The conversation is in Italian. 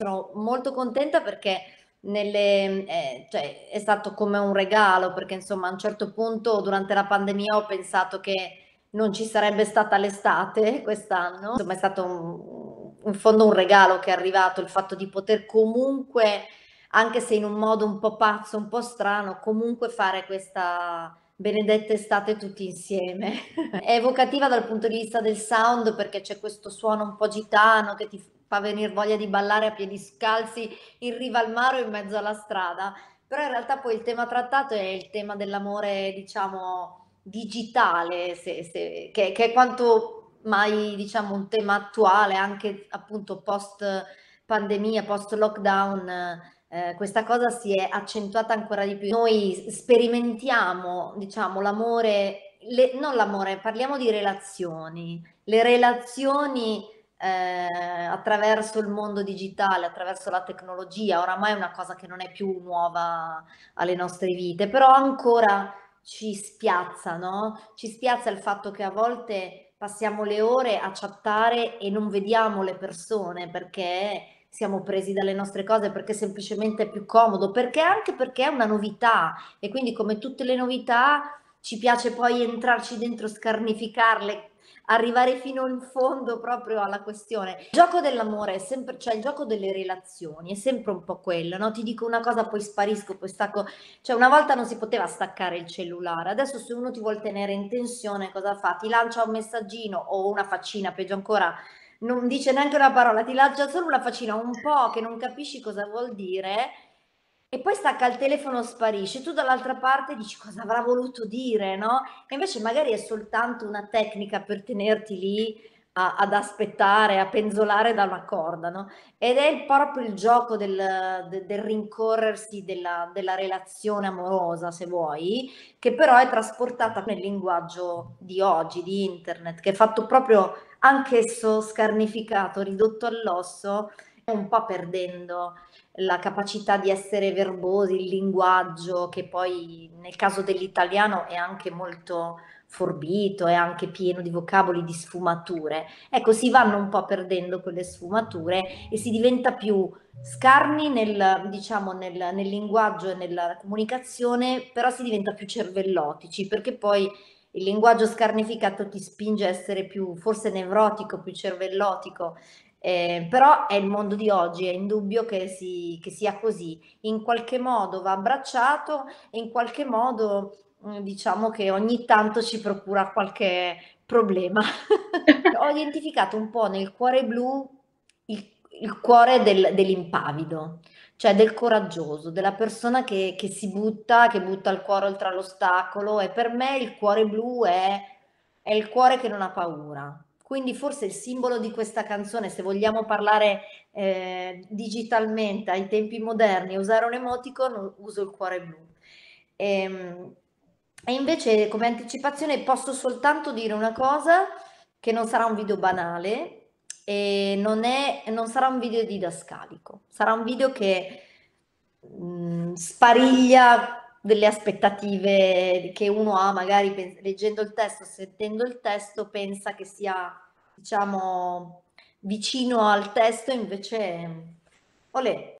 Sono molto contenta perché nelle, eh, cioè, è stato come un regalo, perché insomma a un certo punto durante la pandemia ho pensato che non ci sarebbe stata l'estate quest'anno, insomma è stato un, in fondo un regalo che è arrivato, il fatto di poter comunque, anche se in un modo un po' pazzo, un po' strano, comunque fare questa benedetta estate tutti insieme. è evocativa dal punto di vista del sound perché c'è questo suono un po' gitano che ti, fa venire voglia di ballare a piedi scalzi in riva al mare o in mezzo alla strada, però in realtà poi il tema trattato è il tema dell'amore, diciamo, digitale, se, se, che, che, è quanto mai diciamo, un tema attuale, anche appunto post pandemia, post lockdown. Eh, questa cosa si è accentuata ancora di più. Noi sperimentiamo, diciamo, l'amore, le, non l'amore, parliamo di relazioni. Le relazioni eh, attraverso il mondo digitale, attraverso la tecnologia, oramai è una cosa che non è più nuova alle nostre vite, però ancora ci spiazza, no? Ci spiazza il fatto che a volte passiamo le ore a chattare e non vediamo le persone perché siamo presi dalle nostre cose, perché semplicemente è più comodo, perché anche perché è una novità e quindi come tutte le novità ci piace poi entrarci dentro, scarnificarle, arrivare fino in fondo proprio alla questione. Il gioco dell'amore è sempre, cioè il gioco delle relazioni è sempre un po' quello, no? Ti dico una cosa, poi sparisco, poi stacco. Cioè una volta non si poteva staccare il cellulare, adesso se uno ti vuol tenere in tensione cosa fa? Ti lancia un messaggino o una faccina, peggio ancora, non dice neanche una parola, ti lancia solo una faccina un po' che non capisci cosa vuol dire e poi stacca il telefono, sparisce, tu dall'altra parte dici cosa avrà voluto dire, no? E invece magari è soltanto una tecnica per tenerti lì a, ad aspettare, a penzolare da una corda, no? Ed è proprio il gioco del, del, del rincorrersi della, della, relazione amorosa, se vuoi, che però è trasportata nel linguaggio di oggi, di internet, che è fatto proprio anch'esso scarnificato, ridotto all'osso, un po' perdendo la capacità di essere verbosi, il linguaggio che poi nel caso dell'italiano è anche molto forbito, è anche pieno di vocaboli, di sfumature. Ecco, si vanno un po' perdendo quelle sfumature e si diventa più scarni nel, diciamo, nel, nel linguaggio e nella comunicazione, però si diventa più cervellotici perché poi il linguaggio scarnificato ti spinge a essere più forse nevrotico, più cervellotico eh, però è il mondo di oggi, è indubbio che, si, che sia così. In qualche modo va abbracciato e in qualche modo mm, diciamo che ogni tanto ci procura qualche problema. Ho identificato un po' nel cuore blu il, il cuore del, dell'impavido, cioè del coraggioso, della persona che, che si butta, che butta il cuore oltre l'ostacolo e per me il cuore blu è, è il cuore che non ha paura quindi forse il simbolo di questa canzone, se vogliamo parlare eh, digitalmente ai tempi moderni, usare un emoticon, uso il cuore blu. E, ehm, e invece come anticipazione posso soltanto dire una cosa, che non sarà un video banale e non, è, non sarà un video didascalico, sarà un video che mh, mm, spariglia delle aspettative che uno ha magari leggendo il testo, sentendo il testo, pensa che sia, diciamo, vicino al testo, invece, olè,